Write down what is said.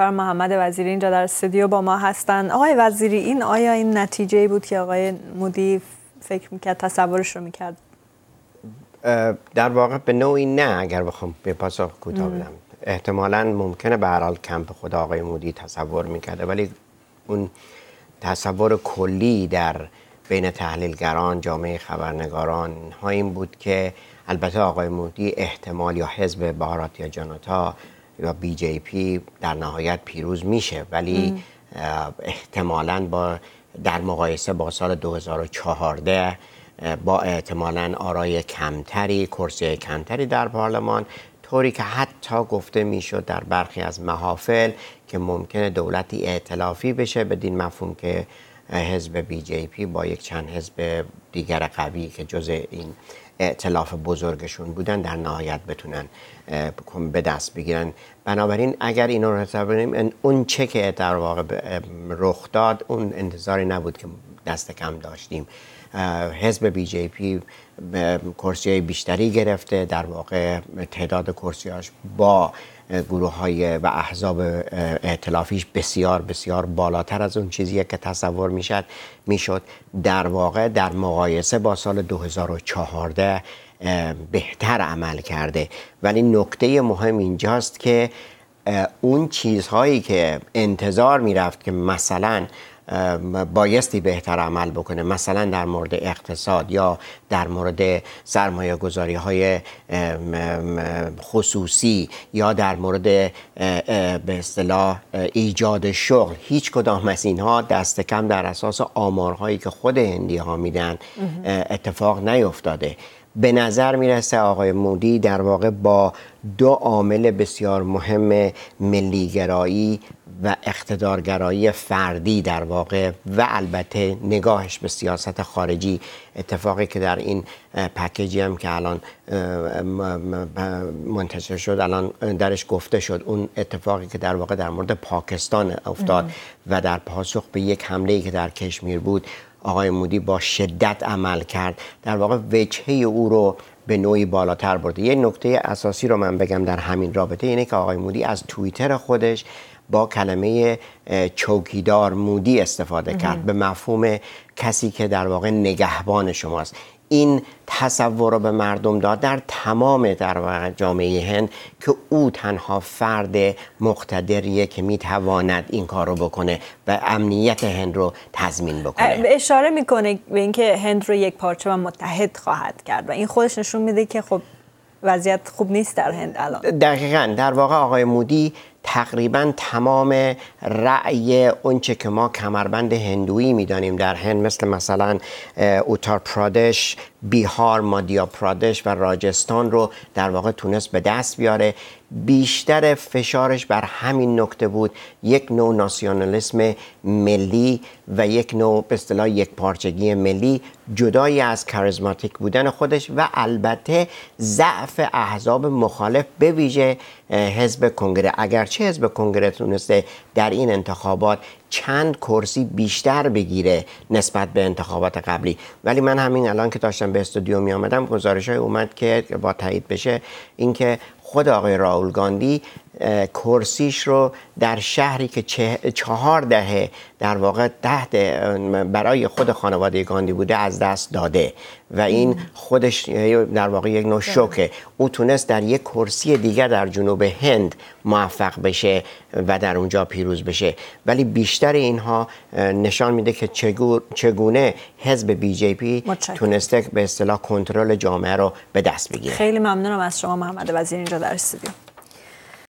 دکتر محمد وزیری اینجا در استودیو با ما هستند آقای وزیری این آیا این نتیجه بود که آقای مودی فکر میکرد تصورش رو میکرد در واقع به نوعی نه اگر بخوام به پاسخ کوتاه بدم احتمالا ممکنه به هر حال کمپ خود آقای مودی تصور میکرده ولی اون تصور کلی در بین تحلیلگران جامعه خبرنگاران ها این بود که البته آقای مودی احتمال یا حزب بهارات یا جاناتا یا بی جی پی در نهایت پیروز میشه ولی احتمالا با در مقایسه با سال 2014 با احتمالا آرای کمتری کرسی کمتری در پارلمان طوری که حتی گفته میشد در برخی از محافل که ممکنه دولتی اعتلافی بشه بدین مفهوم که حزب بی جی پی با یک چند حزب دیگر قوی که جز این اعتلاف بزرگشون بودن در نهایت بتونن به دست بگیرن بنابراین اگر اینا رو حساب اون چه که در واقع رخ داد اون انتظاری نبود که دست کم داشتیم حزب بی جی پی کرسی بیشتری گرفته در واقع تعداد کرسیهاش با گروه های و احزاب اعتلافیش بسیار بسیار بالاتر از اون چیزیه که تصور میشد میشد در واقع در مقایسه با سال 2014 بهتر عمل کرده ولی نکته مهم اینجاست که اون چیزهایی که انتظار میرفت که مثلا بایستی بهتر عمل بکنه مثلا در مورد اقتصاد یا در مورد سرمایه گذاری های خصوصی یا در مورد به اصطلاح ایجاد شغل هیچ کدام از اینها دست کم در اساس آمارهایی که خود هندی ها میدن اتفاق نیفتاده به نظر میرسه آقای مودی در واقع با دو عامل بسیار مهم ملیگرایی و اقتدارگرایی فردی در واقع و البته نگاهش به سیاست خارجی اتفاقی که در این پکیجی هم که الان منتشر شد الان درش گفته شد اون اتفاقی که در واقع در مورد پاکستان افتاد و در پاسخ به یک حمله ای که در کشمیر بود آقای مودی با شدت عمل کرد در واقع وجهه او رو به نوعی بالاتر برده یه نکته اساسی رو من بگم در همین رابطه اینه که آقای مودی از توییتر خودش با کلمه چوکیدار مودی استفاده کرد به مفهوم کسی که در واقع نگهبان شماست این تصور رو به مردم داد در تمام در جامعه هند که او تنها فرد مقتدریه که میتواند این کار رو بکنه و امنیت هند رو تضمین بکنه اشاره میکنه به اینکه هند رو یک پارچه و متحد خواهد کرد و این خودش نشون میده که خب وضعیت خوب نیست در هند الان دقیقا در واقع آقای مودی تقریبا تمام رأی اونچه که ما کمربند هندویی میدانیم در هند مثل مثلا اوتار پرادش بیهار مادیا پرادش و راجستان رو در واقع تونست به دست بیاره بیشتر فشارش بر همین نکته بود یک نوع ناسیونالیسم ملی و یک نوع به اصطلاح یک پارچگی ملی جدایی از کاریزماتیک بودن خودش و البته ضعف احزاب مخالف به ویژه حزب کنگره اگرچه حزب کنگره تونسته در این انتخابات چند کرسی بیشتر بگیره نسبت به انتخابات قبلی ولی من همین الان که داشتم به استودیو می آمدم گزارش های اومد که با تایید بشه اینکه خود آقای راول گاندی کرسیش رو در شهری که چهار دهه در واقع ده برای خود خانواده گاندی بوده از دست داده و این خودش در واقع یک نوع بله. شوکه او تونست در یک کرسی دیگر در جنوب هند موفق بشه و در اونجا پیروز بشه ولی بیشتر اینها نشان میده که چگونه حزب بی جی پی تونسته به اصطلاح کنترل جامعه رو به دست بگیره خیلی ممنونم از شما محمد وزیر اینجا در استودیو